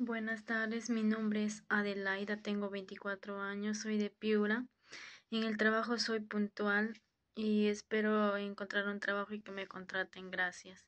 Buenas tardes, mi nombre es Adelaida, tengo 24 años, soy de Piura. En el trabajo soy puntual y espero encontrar un trabajo y que me contraten. Gracias.